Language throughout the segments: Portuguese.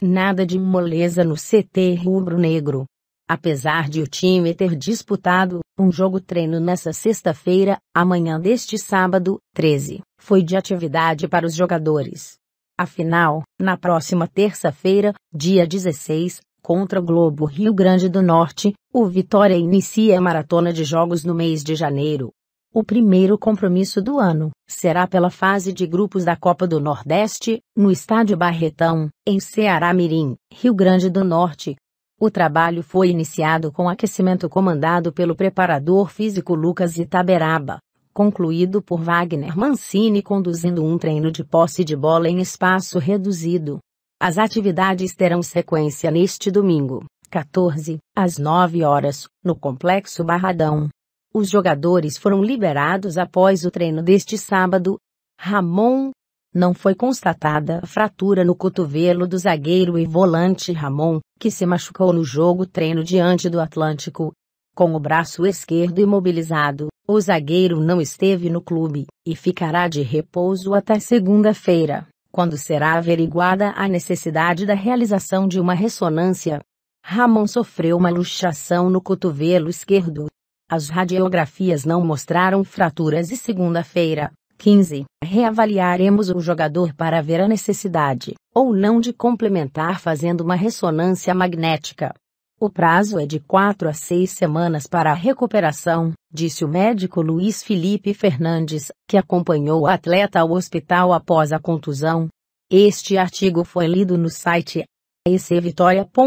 Nada de moleza no CT rubro-negro. Apesar de o time ter disputado um jogo treino nesta sexta-feira, amanhã deste sábado, 13, foi de atividade para os jogadores. Afinal, na próxima terça-feira, dia 16, contra o Globo Rio Grande do Norte, o Vitória inicia a maratona de jogos no mês de janeiro. O primeiro compromisso do ano será pela fase de grupos da Copa do Nordeste, no estádio Barretão, em Ceará Mirim, Rio Grande do Norte. O trabalho foi iniciado com aquecimento comandado pelo preparador físico Lucas Itaberaba, concluído por Wagner Mancini conduzindo um treino de posse de bola em espaço reduzido. As atividades terão sequência neste domingo, 14, às 9 horas, no Complexo Barradão. Os jogadores foram liberados após o treino deste sábado. Ramon, não foi constatada fratura no cotovelo do zagueiro e volante Ramon, que se machucou no jogo treino diante do Atlântico. Com o braço esquerdo imobilizado, o zagueiro não esteve no clube e ficará de repouso até segunda-feira, quando será averiguada a necessidade da realização de uma ressonância. Ramon sofreu uma luxação no cotovelo esquerdo as radiografias não mostraram fraturas e segunda-feira, 15, reavaliaremos o jogador para ver a necessidade ou não de complementar fazendo uma ressonância magnética. O prazo é de 4 a 6 semanas para a recuperação, disse o médico Luiz Felipe Fernandes, que acompanhou o atleta ao hospital após a contusão. Este artigo foi lido no site ecvitoria.com.br.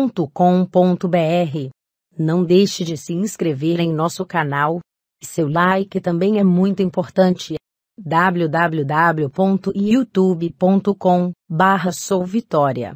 Não deixe de se inscrever em nosso canal. Seu like também é muito importante. www.youtube.com/souvitória